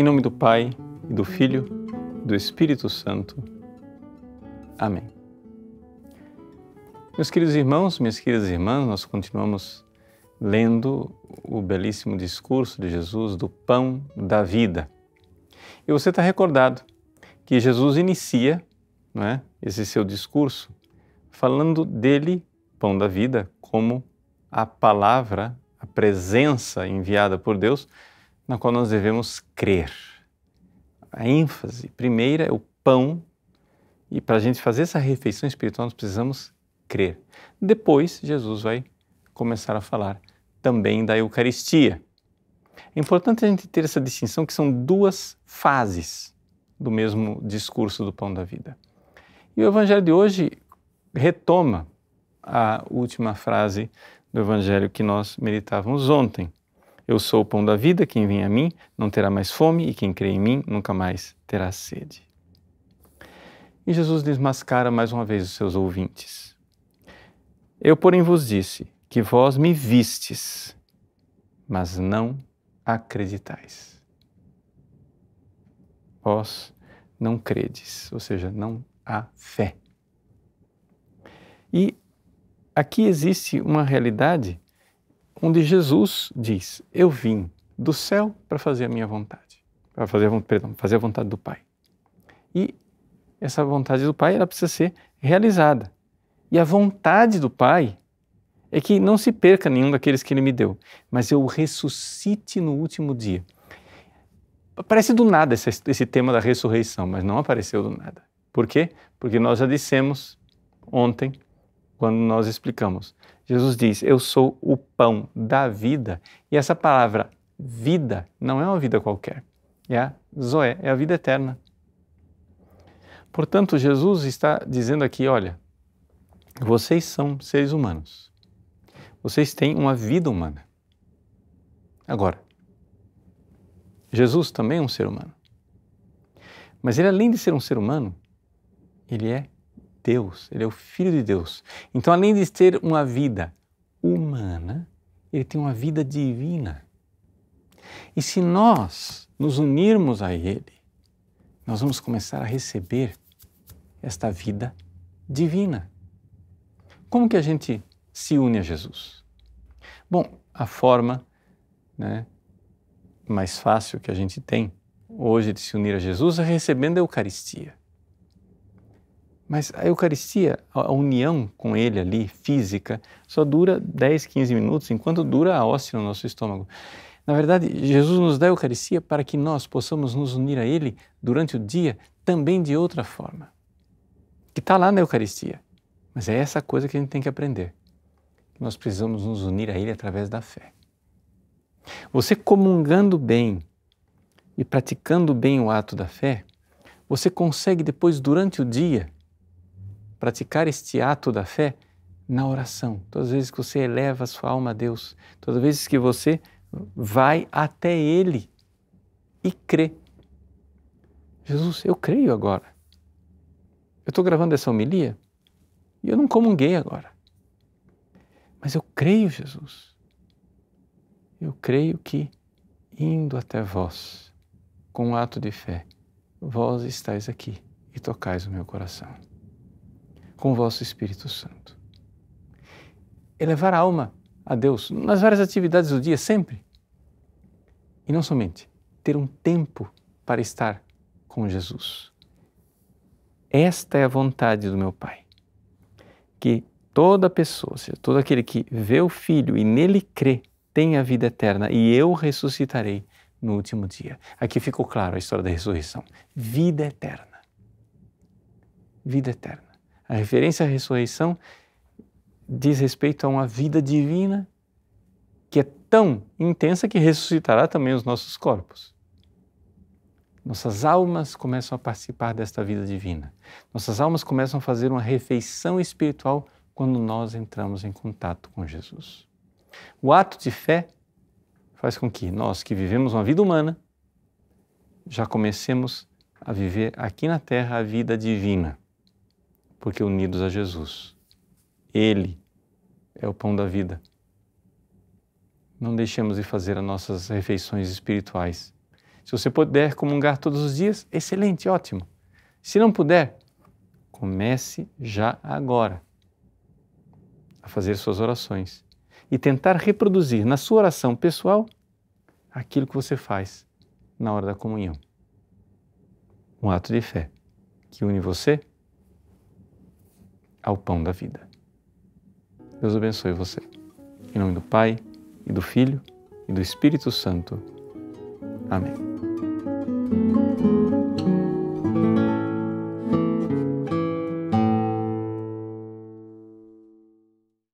Em nome do Pai, e do Filho, e do Espírito Santo. Amém. Meus queridos irmãos, minhas queridas irmãs, nós continuamos lendo o belíssimo discurso de Jesus do pão da vida. E você está recordado que Jesus inicia não é, esse seu discurso falando dele, pão da vida, como a palavra, a presença enviada por Deus na qual nós devemos crer. A ênfase primeira é o pão, e para a gente fazer essa refeição espiritual nós precisamos crer. Depois, Jesus vai começar a falar também da Eucaristia. É importante a gente ter essa distinção que são duas fases do mesmo discurso do pão da vida. E o Evangelho de hoje retoma a última frase do Evangelho que nós meditávamos ontem. Eu sou o pão da vida, quem vem a mim não terá mais fome, e quem crê em mim nunca mais terá sede. E Jesus desmascara mais uma vez os seus ouvintes. Eu, porém, vos disse que vós me vistes, mas não acreditais. Vós não credes, ou seja, não há fé. E aqui existe uma realidade onde Jesus diz: Eu vim do céu para fazer a minha vontade, para fazer, perdão, fazer a vontade do Pai. E essa vontade do Pai ela precisa ser realizada. E a vontade do Pai é que não se perca nenhum daqueles que ele me deu, mas eu o ressuscite no último dia. Aparece do nada esse, esse, tema da ressurreição, mas não apareceu do nada. Por quê? Porque nós já dissemos ontem quando nós explicamos. Jesus diz: Eu sou o pão da vida. E essa palavra vida não é uma vida qualquer, é a Zoé, é a vida eterna. Portanto, Jesus está dizendo aqui: olha, vocês são seres humanos, vocês têm uma vida humana. Agora, Jesus também é um ser humano. Mas ele, além de ser um ser humano, ele é Deus, ele é o Filho de Deus. Então, além de ter uma vida humana, ele tem uma vida divina. E se nós nos unirmos a Ele, nós vamos começar a receber esta vida divina. Como que a gente se une a Jesus? Bom, a forma né, mais fácil que a gente tem hoje de se unir a Jesus é recebendo a Eucaristia. Mas a Eucaristia, a união com ele ali, física, só dura 10, 15 minutos, enquanto dura a hóstia no nosso estômago. Na verdade, Jesus nos dá a Eucaristia para que nós possamos nos unir a Ele durante o dia também de outra forma. Que está lá na Eucaristia. Mas é essa coisa que a gente tem que aprender. Nós precisamos nos unir a Ele através da fé. Você comungando bem e praticando bem o ato da fé, você consegue depois, durante o dia, praticar este ato da fé na oração. Todas as vezes que você eleva a sua alma a Deus, todas as vezes que você vai até Ele e crê. Jesus, eu creio agora. Eu estou gravando essa homilia e eu não comunguei agora. Mas eu creio, Jesus. Eu creio que, indo até vós, com um ato de fé, vós estáis aqui e tocais o meu coração com o vosso Espírito Santo. Elevar a alma a Deus nas várias atividades do dia, sempre. E não somente, ter um tempo para estar com Jesus. Esta é a vontade do meu Pai. Que toda pessoa, seja, todo aquele que vê o Filho e nele crê, tenha a vida eterna e eu ressuscitarei no último dia. Aqui ficou claro a história da ressurreição. Vida eterna. Vida eterna. A referência à ressurreição diz respeito a uma vida divina que é tão intensa que ressuscitará também os nossos corpos. Nossas almas começam a participar desta vida divina. Nossas almas começam a fazer uma refeição espiritual quando nós entramos em contato com Jesus. O ato de fé faz com que nós que vivemos uma vida humana já comecemos a viver aqui na terra a vida divina porque unidos a Jesus, Ele é o pão da vida. Não deixemos de fazer as nossas refeições espirituais. Se você puder comungar todos os dias, excelente, ótimo. Se não puder, comece já agora a fazer suas orações e tentar reproduzir na sua oração pessoal aquilo que você faz na hora da comunhão. Um ato de fé que une você ao pão da vida. Deus abençoe você. Em nome do Pai, e do Filho, e do Espírito Santo. Amém.